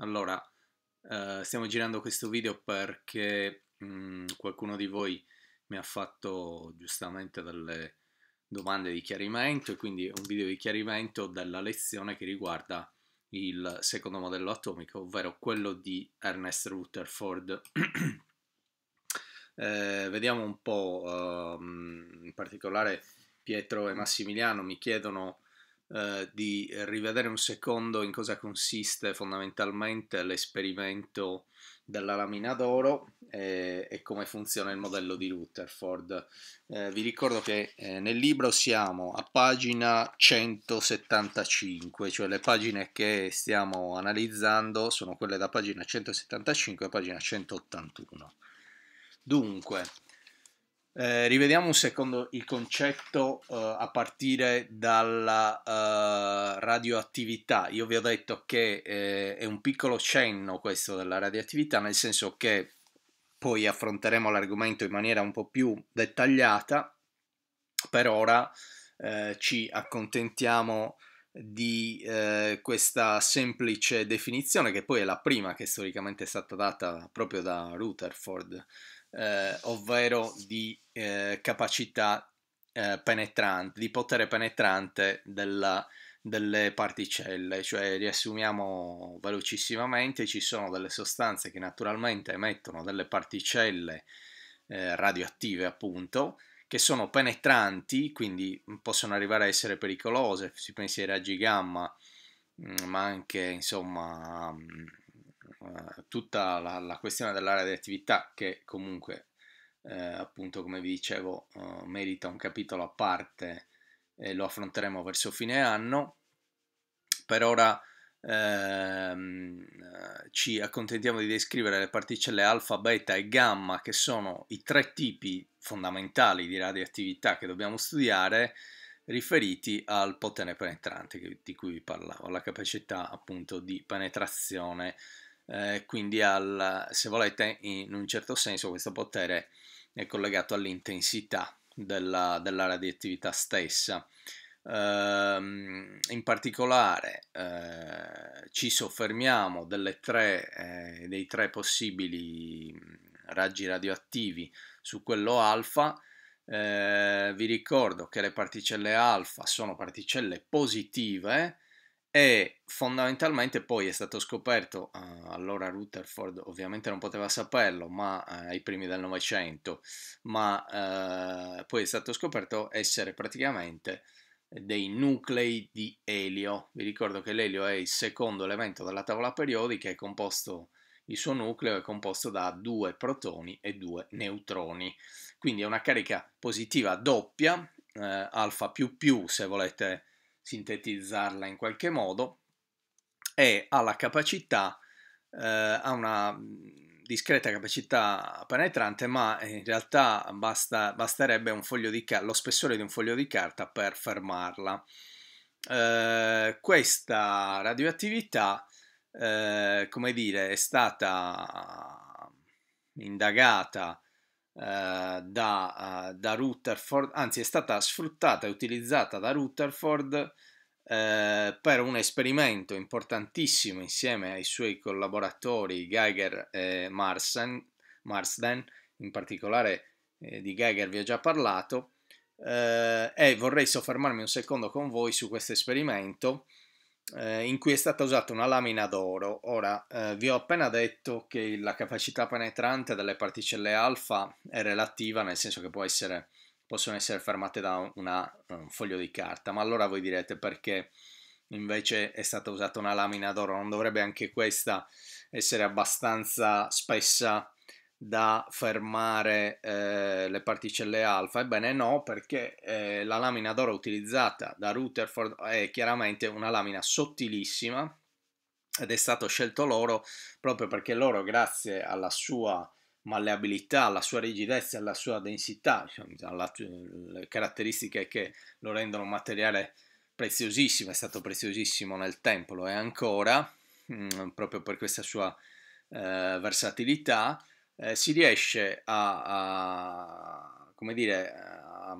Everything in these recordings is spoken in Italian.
Allora, eh, stiamo girando questo video perché mh, mm, qualcuno di voi mi ha fatto giustamente delle domande di chiarimento e quindi un video di chiarimento della lezione che riguarda il secondo modello atomico, ovvero quello di Ernest Rutherford. eh, vediamo un po', um, in particolare Pietro e Massimiliano mi chiedono eh, di rivedere un secondo in cosa consiste fondamentalmente l'esperimento della lamina d'oro e, eh, e come funziona il modello di Rutherford. Eh, vi ricordo che eh, nel libro siamo a pagina 175, cioè le pagine che stiamo analizzando sono quelle da pagina 175 a pagina 181. Dunque, eh, rivediamo un secondo il concetto uh, a partire dalla uh, radioattività. Io vi ho detto che eh, è un piccolo cenno questo della radioattività, nel senso che poi affronteremo l'argomento in maniera un po' più dettagliata. Per ora eh, ci accontentiamo di questa semplice definizione, che poi è la prima che storicamente è stata data proprio da Rutherford eh, ovvero di eh, capacità eh, penetrante, di potere penetrante della, delle particelle, cioè riassumiamo velocissimamente, ci sono delle sostanze che naturalmente emettono delle particelle eh, radioattive appunto, che sono penetranti, quindi possono arrivare a essere pericolose, si pensi ai raggi gamma, mm, ma anche insomma mm, eh, tutta la, la, questione dell'area di attività che comunque, eh, appunto, come vi dicevo, eh, merita un capitolo a parte e lo affronteremo verso fine anno. Per ora ehm, eh, ci accontentiamo di descrivere le particelle alfa, beta e gamma, che sono i tre tipi fondamentali di radioattività che dobbiamo studiare riferiti al potere penetrante di cui vi parlavo, alla capacità appunto di penetrazione eh, quindi al, se volete in un certo senso questo potere è collegato all'intensità della, della radioattività stessa. Uh, in particolare uh, ci soffermiamo tre, eh, dei tre possibili mm, raggi radioattivi su quello alfa. Uh, vi ricordo che le particelle alfa sono particelle positive e fondamentalmente poi è stato scoperto, uh, allora Rutherford ovviamente non poteva saperlo, ma uh, ai primi del Novecento, ma uh, poi è stato scoperto essere praticamente dei nuclei di elio. Vi ricordo che l'elio è il secondo elemento della tavola periodica, è composto, il suo nucleo è composto da due protoni e due neutroni, quindi è una carica positiva doppia, alfa più più se volete sintetizzarla in qualche modo, e ha la capacità, eh, ha una discreta capacità penetrante, ma in realtà basta, basterebbe car- lo spessore di un foglio di carta per fermarla. Eh, questa radioattività, eh, come dire, è stata indagata eh, da, eh, da Rutherford, anzi è stata sfruttata e utilizzata da Rutherford eh, per un esperimento importantissimo insieme ai suoi collaboratori Geiger e Marsden, Marsden in particolare eh, di Geiger vi ho già parlato, eh, e vorrei soffermarmi un secondo con voi su questo esperimento eh, in cui è stata usata una lamina d'oro. Ora, eh, vi ho appena detto che la capacità penetrante delle particelle alfa è relativa, nel senso che essere, possono essere fermate da una, un foglio di carta, ma allora voi direte perché invece è stata usata una lamina d'oro, non dovrebbe anche questa essere abbastanza spessa da fermare eh, le particelle alfa? Ebbene no, perché eh, la lamina d'oro utilizzata da Rutherford è chiaramente una lamina sottilissima ed è stato scelto l'oro proprio perché l'oro grazie alla sua malleabilità, alla sua rigidezza, alla sua densità, eh, le caratteristiche che lo rendono un materiale preziosissimo, è stato preziosissimo nel tempo, lo è ancora, mh, mm, proprio per questa sua eh, versatilità, eh, si riesce a, a, come dire, a,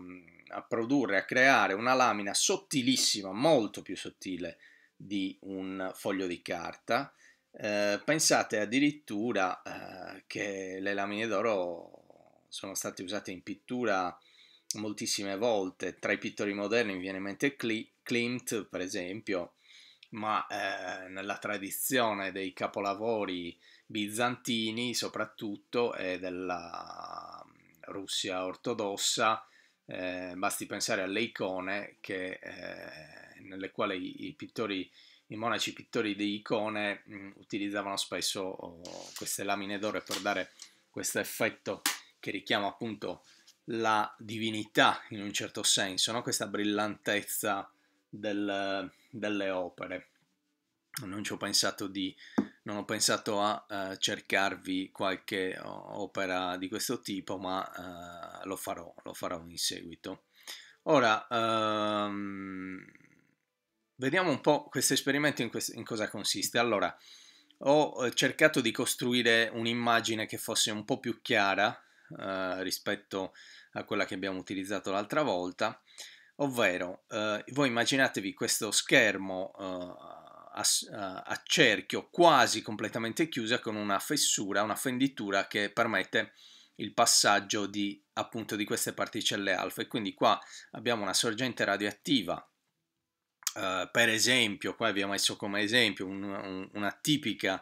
a produrre, a creare una lamina sottilissima, molto più sottile di un foglio di carta. Eh, pensate addirittura eh, che le lamine d'oro sono state usate in pittura moltissime volte, tra i pittori moderni mi viene in mente Klimt per esempio, ma eh, nella tradizione dei capolavori bizantini soprattutto e della Russia ortodossa, eh, basti pensare alle icone che, eh, nelle quali i, pittori, i monaci pittori di icone mh, mm, utilizzavano spesso oh, queste lamine d'oro per dare questo effetto che richiama appunto la divinità in un certo senso, no? questa brillantezza del, delle opere. Non ci ho pensato di non ho pensato a eh, cercarvi qualche opera di questo tipo, ma eh, lo farò, lo farò in seguito. Ora, ehm, vediamo un po' questo esperimento in, in, cosa consiste. Allora, ho eh, cercato di costruire un'immagine che fosse un po' più chiara eh, rispetto a quella che abbiamo utilizzato l'altra volta, ovvero eh, voi immaginatevi questo schermo eh, a, eh, a, cerchio quasi completamente chiusa con una fessura, una fenditura che permette il passaggio di, appunto, di queste particelle alfa e quindi qua abbiamo una sorgente radioattiva Uh, per esempio, qua abbiamo messo come esempio un, un, una tipica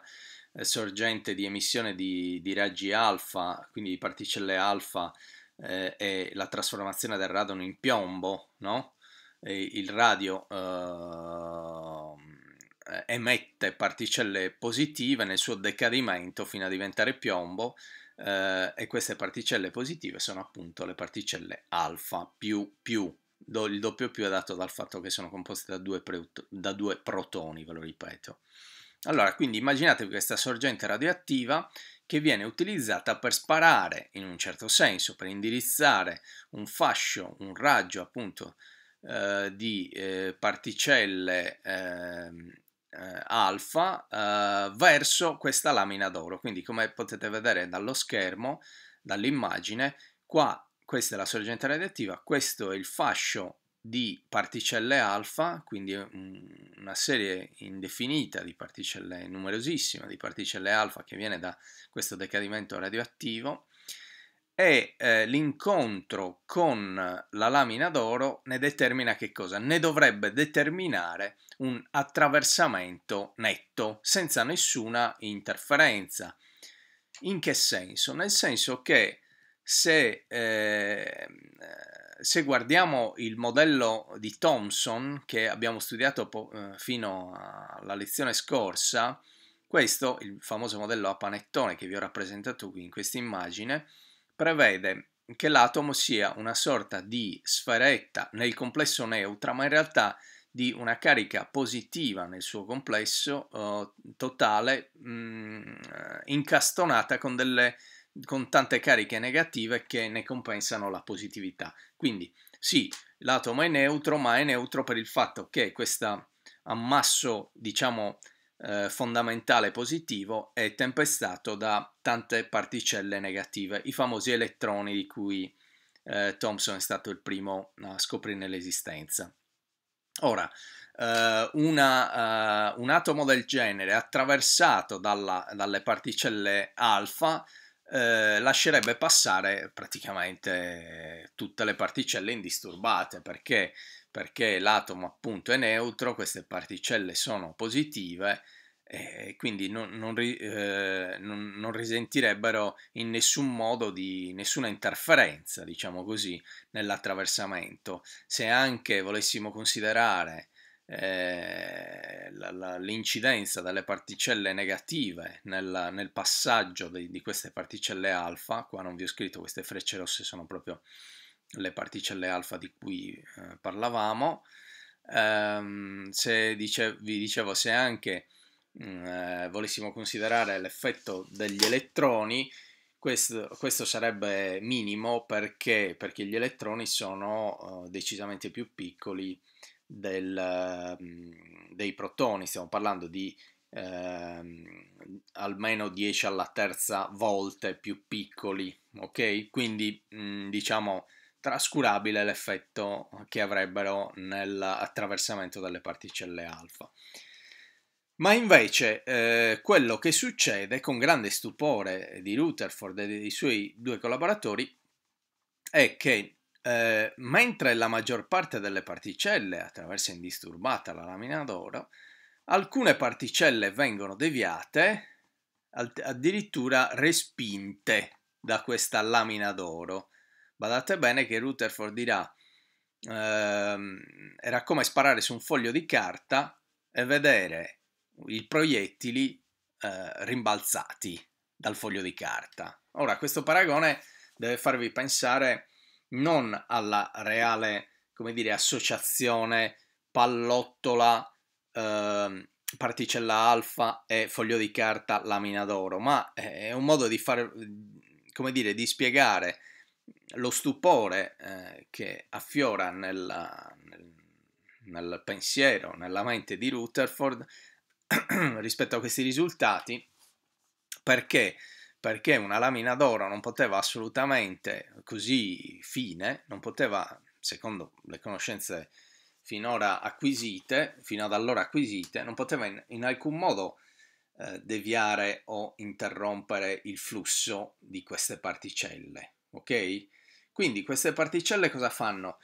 eh, sorgente di emissione di, di, raggi alfa, quindi di particelle alfa eh, e la trasformazione del radon in piombo, no? il radio uh, eh, emette particelle positive nel suo decadimento fino a diventare piombo eh, e queste particelle positive sono appunto le particelle alfa più più. Do, il doppio più è dato dal fatto che sono composte da due, pre, da due protoni, ve lo ripeto. Allora, quindi immaginatevi questa sorgente radioattiva che viene utilizzata per sparare, in un certo senso, per indirizzare un fascio, un raggio appunto eh, di eh, particelle ehm, eh, alfa eh, verso questa lamina d'oro. Quindi come potete vedere dallo schermo, dall'immagine, qua questa è la sorgente radioattiva, questo è il fascio di particelle alfa, quindi una serie indefinita di particelle, numerosissima di particelle alfa che viene da questo decadimento radioattivo, e eh, l'incontro con la lamina d'oro ne determina che cosa? Ne dovrebbe determinare un attraversamento netto, senza nessuna interferenza. In che senso? Nel senso che se, eh, se guardiamo il modello di Thomson che abbiamo studiato eh, fino alla lezione scorsa, questo, il famoso modello a panettone che vi ho rappresentato qui in questa immagine, prevede che l'atomo sia una sorta di sferetta nel complesso neutra, ma in realtà di una carica positiva nel suo complesso eh, totale mh, mm, incastonata con, delle, con tante cariche negative che ne compensano la positività. Quindi sì, l'atomo è neutro, ma è neutro per il fatto che questo ammasso, diciamo, eh, fondamentale positivo è tempestato da tante particelle negative, i famosi elettroni di cui eh, Thomson è stato il primo a scoprire l'esistenza. Ora, eh, una, eh, un atomo del genere attraversato dalla, dalle particelle alfa eh, lascerebbe passare praticamente tutte le particelle indisturbate perché, perché l'atomo appunto è neutro, queste particelle sono positive eh, quindi non, non, eh, non, non, risentirebbero in nessun modo di nessuna interferenza, diciamo così, nell'attraversamento. Se anche volessimo considerare eh, la, la, l'incidenza delle particelle negative nel, nel passaggio di, di, queste particelle alfa, qua non vi ho scritto queste frecce rosse sono proprio le particelle alfa di cui eh, parlavamo, ehm, se dice, vi dicevo se anche mh, mm, eh, volessimo considerare l'effetto degli elettroni, questo, questo, sarebbe minimo perché, perché gli elettroni sono uh, decisamente più piccoli del, uh, dei protoni, stiamo parlando di uh, almeno 10 alla terza volte più piccoli, ok? Quindi mh, mm, diciamo trascurabile l'effetto che avrebbero nell'attraversamento delle particelle alfa. Ma invece eh, quello che succede con grande stupore di Rutherford e dei suoi due collaboratori è che eh, mentre la maggior parte delle particelle attraversa indisturbata la lamina d'oro, alcune particelle vengono deviate, addirittura respinte da questa lamina d'oro. Badate bene che Rutherford dirà ehm, era come sparare su un foglio di carta e vedere i proiettili eh, rimbalzati dal foglio di carta. Ora, questo paragone deve farvi pensare non alla reale, come dire, associazione pallottola eh, particella alfa e foglio di carta lamina d'oro, ma eh, è un modo di far, come dire, di spiegare lo stupore eh, che affiora nella, nel, nel pensiero, nella mente di Rutherford rispetto a questi risultati perché perché una lamina d'oro non poteva assolutamente così fine, non poteva, secondo le conoscenze finora acquisite, fino ad allora acquisite, non poteva in, in alcun modo eh, deviare o interrompere il flusso di queste particelle, ok? Quindi queste particelle cosa fanno?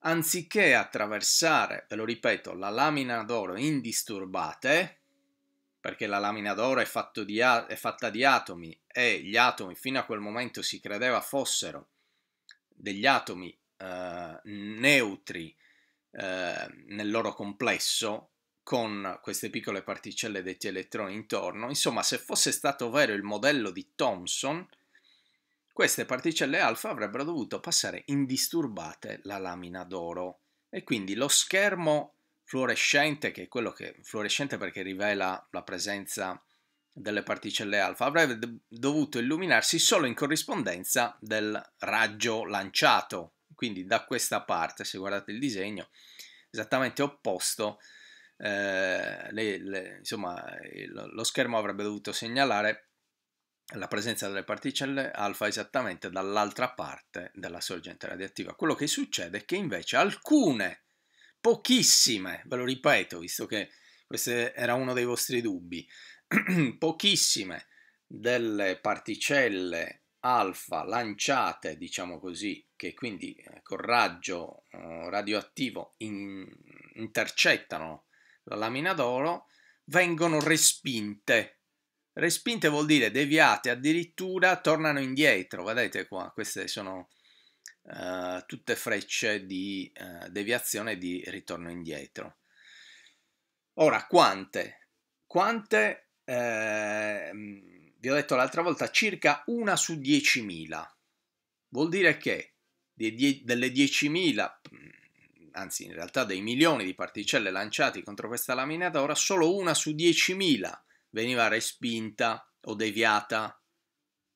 Anziché attraversare, ve lo ripeto, la lamina d'oro indisturbate, perché la lamina d'oro è, è, fatta di atomi e gli atomi fino a quel momento si credeva fossero degli atomi eh, neutri eh, nel loro complesso con queste piccole particelle detti elettroni intorno. Insomma, se fosse stato vero il modello di Thomson, queste particelle alfa avrebbero dovuto passare indisturbate la lamina d'oro e quindi lo schermo fluorescente, che è quello che fluorescente perché rivela la presenza delle particelle alfa, avrebbe dovuto illuminarsi solo in corrispondenza del raggio lanciato, quindi da questa parte, se guardate il disegno, esattamente opposto, eh, le, le, insomma, lo schermo avrebbe dovuto segnalare la presenza delle particelle alfa esattamente dall'altra parte della sorgente radioattiva. Quello che succede è che invece alcune pochissime, ve lo ripeto, visto che questo era uno dei vostri dubbi, pochissime delle particelle alfa lanciate, diciamo così, che quindi eh, con raggio eh, radioattivo in, intercettano la lamina d'oro, vengono respinte. Respinte vuol dire deviate, addirittura tornano indietro. Vedete qua, queste sono eh, tutte frecce di eh, deviazione e di ritorno indietro. Ora, quante? Quante, eh, vi ho detto l'altra volta, circa una su 10.000. Vuol dire che di, di, delle 10.000, mm, anzi in realtà dei milioni di particelle lanciati contro questa laminata, ora solo una su 10.000 veniva respinta o deviata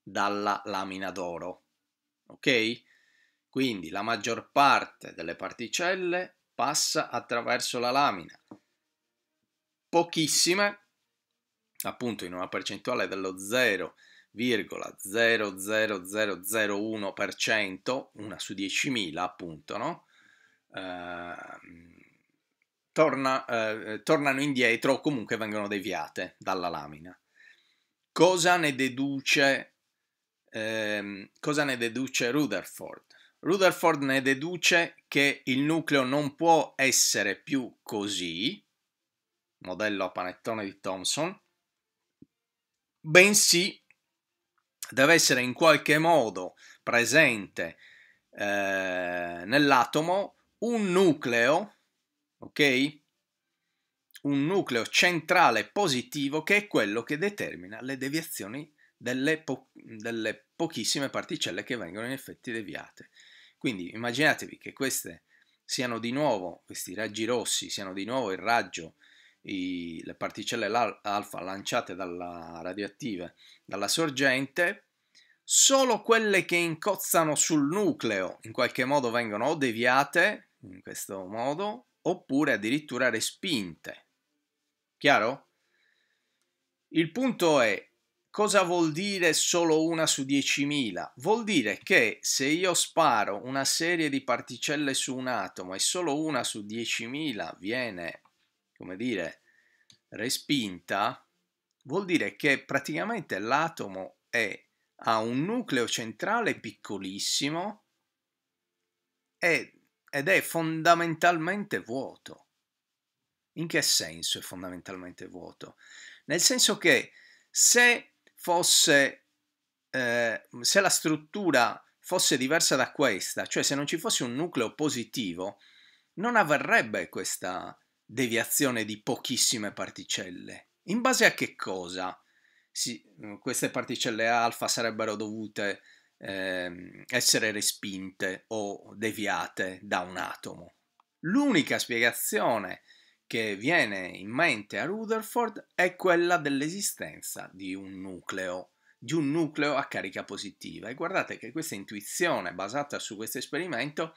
dalla lamina d'oro. Ok? Quindi la maggior parte delle particelle passa attraverso la lamina. Pochissime, appunto in una percentuale dello 0,00001%, una su 10.000 appunto, no? Eh, torna, eh, tornano indietro o comunque vengono deviate dalla lamina. Cosa ne deduce, ehm, cosa ne deduce Rutherford? Rutherford ne deduce che il nucleo non può essere più così, modello a panettone di Thomson, bensì deve essere in qualche modo presente eh, nell'atomo un nucleo, ok? Un nucleo centrale positivo che è quello che determina le deviazioni delle, po delle pochissime particelle che vengono in effetti deviate. Quindi immaginatevi che queste siano di nuovo, questi raggi rossi, siano di nuovo il raggio, i, le particelle alfa lanciate dalla radioattive, dalla sorgente, solo quelle che incozzano sul nucleo in qualche modo vengono o deviate in questo modo oppure addirittura respinte. Chiaro? Il punto è Cosa vuol dire solo una su 10.000? Vuol dire che se io sparo una serie di particelle su un atomo e solo una su 10.000 viene, come dire, respinta, vuol dire che praticamente l'atomo è, ha un nucleo centrale piccolissimo ed è fondamentalmente vuoto. In che senso è fondamentalmente vuoto? Nel senso che se fosse, eh, se la struttura fosse diversa da questa, cioè se non ci fosse un nucleo positivo, non avverrebbe questa deviazione di pochissime particelle. In base a che cosa? Si, mm, queste particelle alfa sarebbero dovute eh, essere respinte o deviate da un atomo. L'unica spiegazione che viene in mente a Rutherford è quella dell'esistenza di un nucleo, di un nucleo a carica positiva. E guardate che questa intuizione basata su questo esperimento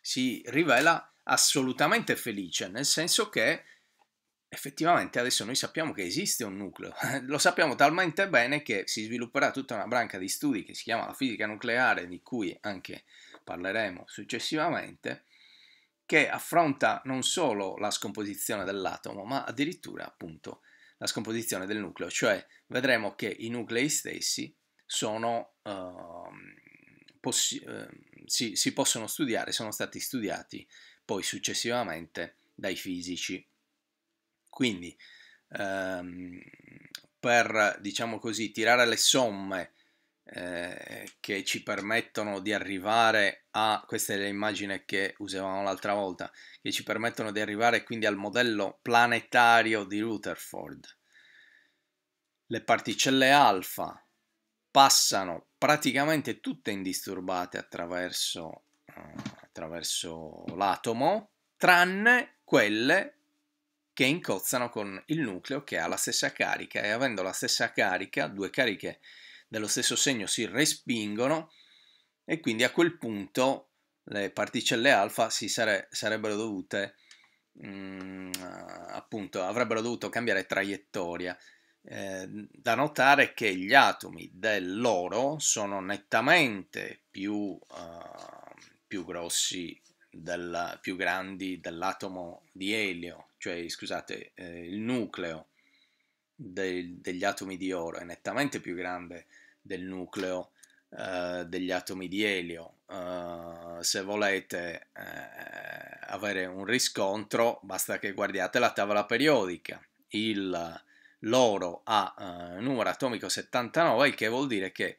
si rivela assolutamente felice, nel senso che effettivamente adesso noi sappiamo che esiste un nucleo, lo sappiamo talmente bene che si svilupperà tutta una branca di studi che si chiama la fisica nucleare, di cui anche parleremo successivamente, che affronta non solo la scomposizione dell'atomo, ma addirittura appunto la scomposizione del nucleo, cioè vedremo che i nuclei stessi sono, eh, eh, si, si possono studiare, sono stati studiati poi successivamente dai fisici. Quindi ehm, per, diciamo così, tirare le somme eh, che ci permettono di arrivare a, questa è l'immagine che usavamo l'altra volta, che ci permettono di arrivare quindi al modello planetario di Rutherford. Le particelle alfa passano praticamente tutte indisturbate attraverso, eh, attraverso l'atomo, tranne quelle che incozzano con il nucleo che ha la stessa carica e avendo la stessa carica, due cariche dello stesso segno si respingono e quindi a quel punto le particelle alfa sare sarebbero dovute mh, mm, appunto avrebbero dovuto cambiare traiettoria. Eh, da notare che gli atomi dell'oro sono nettamente più, eh, più grossi, del, più grandi dell'atomo di elio, cioè scusate, eh, il nucleo del, degli atomi di oro è nettamente più grande del nucleo eh, degli atomi di elio. Eh, se volete eh, avere un riscontro, basta che guardiate la tavola periodica. Il, l'oro ha eh, numero atomico 79, il che vuol dire che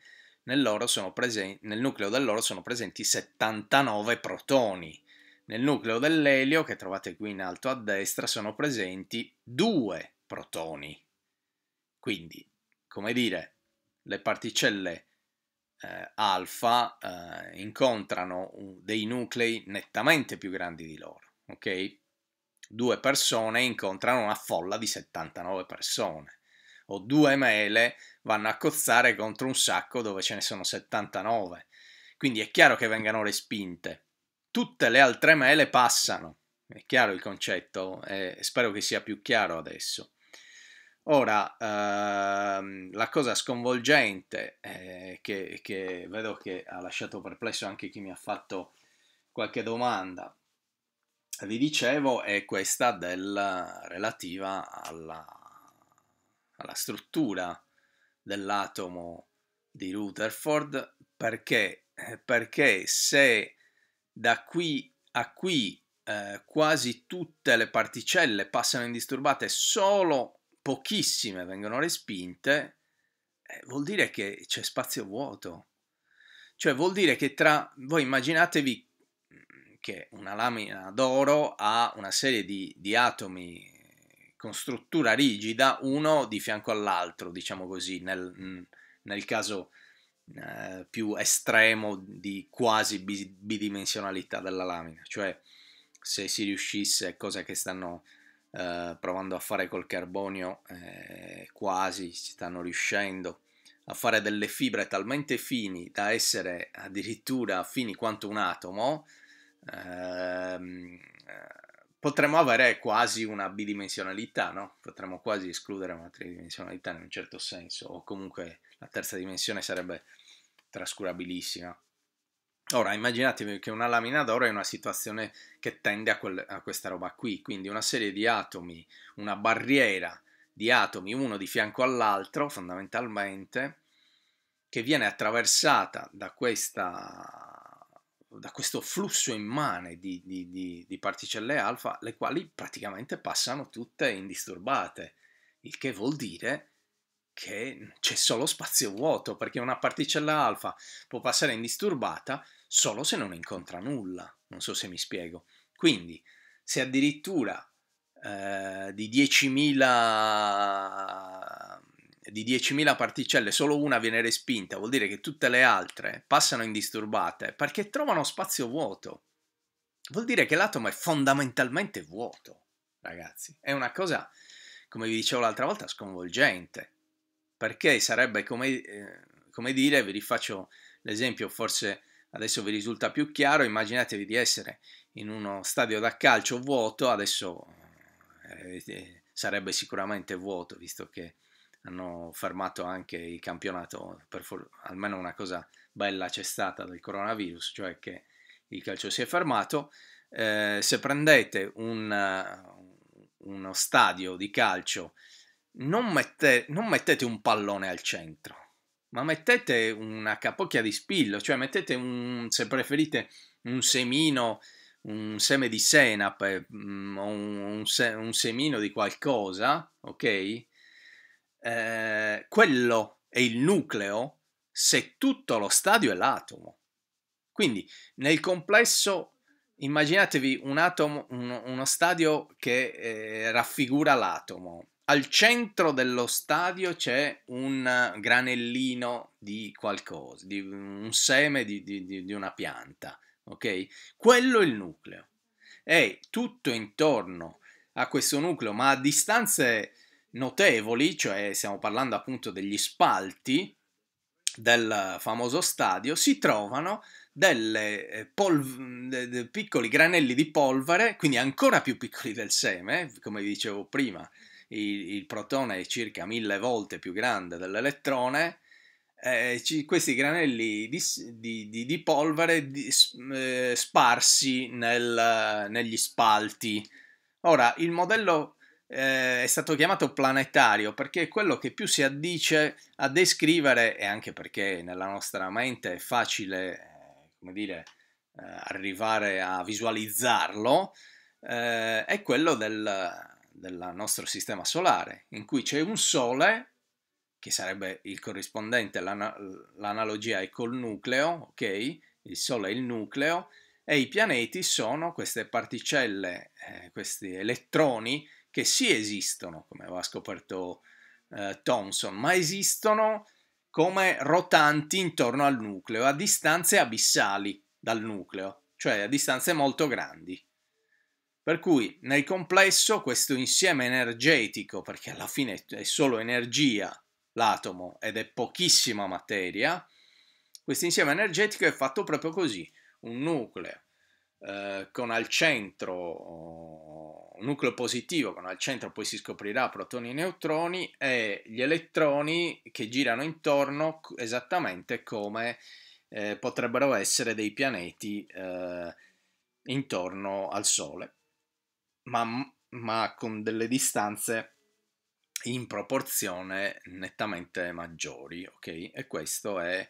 presen- nel nucleo dell'oro sono presenti 79 protoni. Nel nucleo dell'elio, che trovate qui in alto a destra, sono presenti 2 protoni. Quindi, come dire, le particelle eh, alfa eh, incontrano dei nuclei nettamente più grandi di loro, ok? Due persone incontrano una folla di 79 persone, o due mele vanno a cozzare contro un sacco dove ce ne sono 79. Quindi è chiaro che vengano respinte. Tutte le altre mele passano, è chiaro il concetto, eh, spero che sia più chiaro adesso. Ora, ehm, la cosa sconvolgente eh, che, che, vedo che ha lasciato perplesso anche chi mi ha fatto qualche domanda, vi dicevo, è questa del, relativa alla, alla struttura dell'atomo di Rutherford, perché, eh, perché se da qui a qui eh, quasi tutte le particelle passano indisturbate solo pochissime vengono respinte, eh, vuol dire che c'è spazio vuoto. Cioè vuol dire che tra... voi immaginatevi mm, che una lamina d'oro ha una serie di, di atomi eh, con struttura rigida, uno di fianco all'altro, diciamo così, nel, mm, nel caso eh, più estremo di quasi bidimensionalità della lamina, cioè se si riuscisse, cosa che stanno eh, provando a fare col carbonio, eh, quasi ci stanno riuscendo a fare delle fibre talmente fini da essere addirittura fini quanto un atomo, ehm, eh, potremmo avere quasi una bidimensionalità, no? potremmo quasi escludere una tridimensionalità in un certo senso, o comunque la terza dimensione sarebbe trascurabilissima. Ora immaginatevi che una lamina d'oro è una situazione che tende a, quel, a, questa roba qui, quindi una serie di atomi, una barriera di atomi uno di fianco all'altro fondamentalmente, che viene attraversata da, questa, da questo flusso immane di, di, di, di particelle alfa, le quali praticamente passano tutte indisturbate, il che vuol dire che c'è solo spazio vuoto perché una particella alfa può passare indisturbata solo se non incontra nulla, non so se mi spiego. Quindi, se addirittura eh, di 10.000 di 10.000 particelle solo una viene respinta, vuol dire che tutte le altre passano indisturbate perché trovano spazio vuoto. Vuol dire che l'atomo è fondamentalmente vuoto, ragazzi. È una cosa, come vi dicevo l'altra volta, sconvolgente. Perché sarebbe come, eh, come dire, vi rifaccio l'esempio forse adesso vi risulta più chiaro, immaginatevi di essere in uno stadio da calcio vuoto, adesso eh, eh sarebbe sicuramente vuoto visto che hanno fermato anche il campionato, for- almeno una cosa bella c'è stata del coronavirus, cioè che il calcio si è fermato. Eh, se prendete un, uno stadio di calcio, non, mette, non mettete un pallone al centro, ma mettete una capocchia di spillo, cioè mettete un, se preferite, un semino, un seme di senape mm, o un, se, un, semino di qualcosa, ok? Eh, quello è il nucleo se tutto lo stadio è l'atomo. Quindi nel complesso immaginatevi un atomo, un, uno stadio che eh, raffigura l'atomo, al centro dello stadio c'è un granellino di qualcosa, di un seme di, di, di una pianta, ok? Quello è il nucleo. E tutto intorno a questo nucleo, ma a distanze notevoli, cioè stiamo parlando appunto degli spalti del famoso stadio, si trovano delle eh, polv- de- de- piccoli granelli di polvere, quindi ancora più piccoli del seme, come vi dicevo prima, il, il protone è circa mille volte più grande dell'elettrone, eh, ci, questi granelli di, di, di, di polvere eh, sparsi nel, negli spalti. Ora, il modello eh, è stato chiamato planetario perché è quello che più si addice a descrivere e anche perché nella nostra mente è facile, eh, come dire, eh, arrivare a visualizzarlo, eh, è quello del, del nostro sistema solare, in cui c'è un Sole, che sarebbe il corrispondente, l'analogia è col nucleo, ok? Il Sole è il nucleo, e i pianeti sono queste particelle, eh, questi elettroni che sì esistono, come aveva scoperto eh, Thomson, ma esistono come rotanti intorno al nucleo, a distanze abissali dal nucleo, cioè a distanze molto grandi. Per cui nel complesso questo insieme energetico, perché alla fine è solo energia l'atomo ed è pochissima materia, questo insieme energetico è fatto proprio così, un nucleo eh, con al centro un nucleo positivo con al centro poi si scoprirà protoni e neutroni e gli elettroni che girano intorno esattamente come eh, potrebbero essere dei pianeti eh, intorno al Sole ma, ma con delle distanze in proporzione nettamente maggiori, ok? E questo è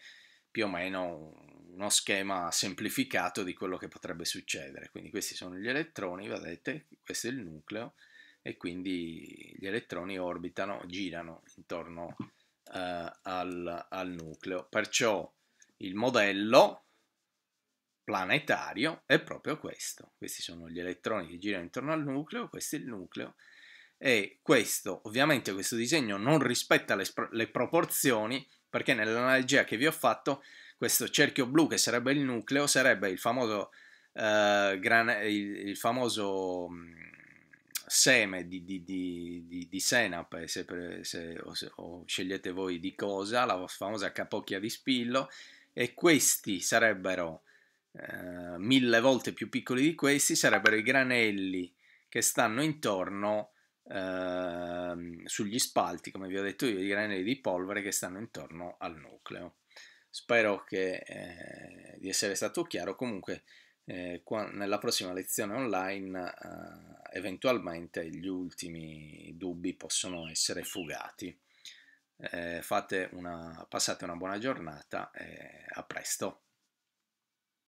più o meno uno schema semplificato di quello che potrebbe succedere. Quindi questi sono gli elettroni, vedete, questo è il nucleo e quindi gli elettroni orbitano, girano intorno eh, al, al nucleo. Perciò il modello planetario è proprio questo. Questi sono gli elettroni che girano intorno al nucleo, questo è il nucleo. E questo, ovviamente questo disegno non rispetta le, le proporzioni perché nell'analogia che vi ho fatto questo cerchio blu che sarebbe il nucleo sarebbe il famoso, eh, gran, il, il famoso mm, seme di, di, di, di senape, eh, se, se, o, se, o scegliete voi di cosa, la famosa capocchia di spillo, e questi sarebbero eh, mille volte più piccoli di questi sarebbero i granelli che stanno intorno eh, sugli spalti, come vi ho detto io, i granelli di polvere che stanno intorno al nucleo. Spero che, eh, di essere stato chiaro, comunque eh, qua, nella prossima lezione online eh, eventualmente gli ultimi dubbi possono essere fugati. Eh, fate una, passate una buona giornata e a presto.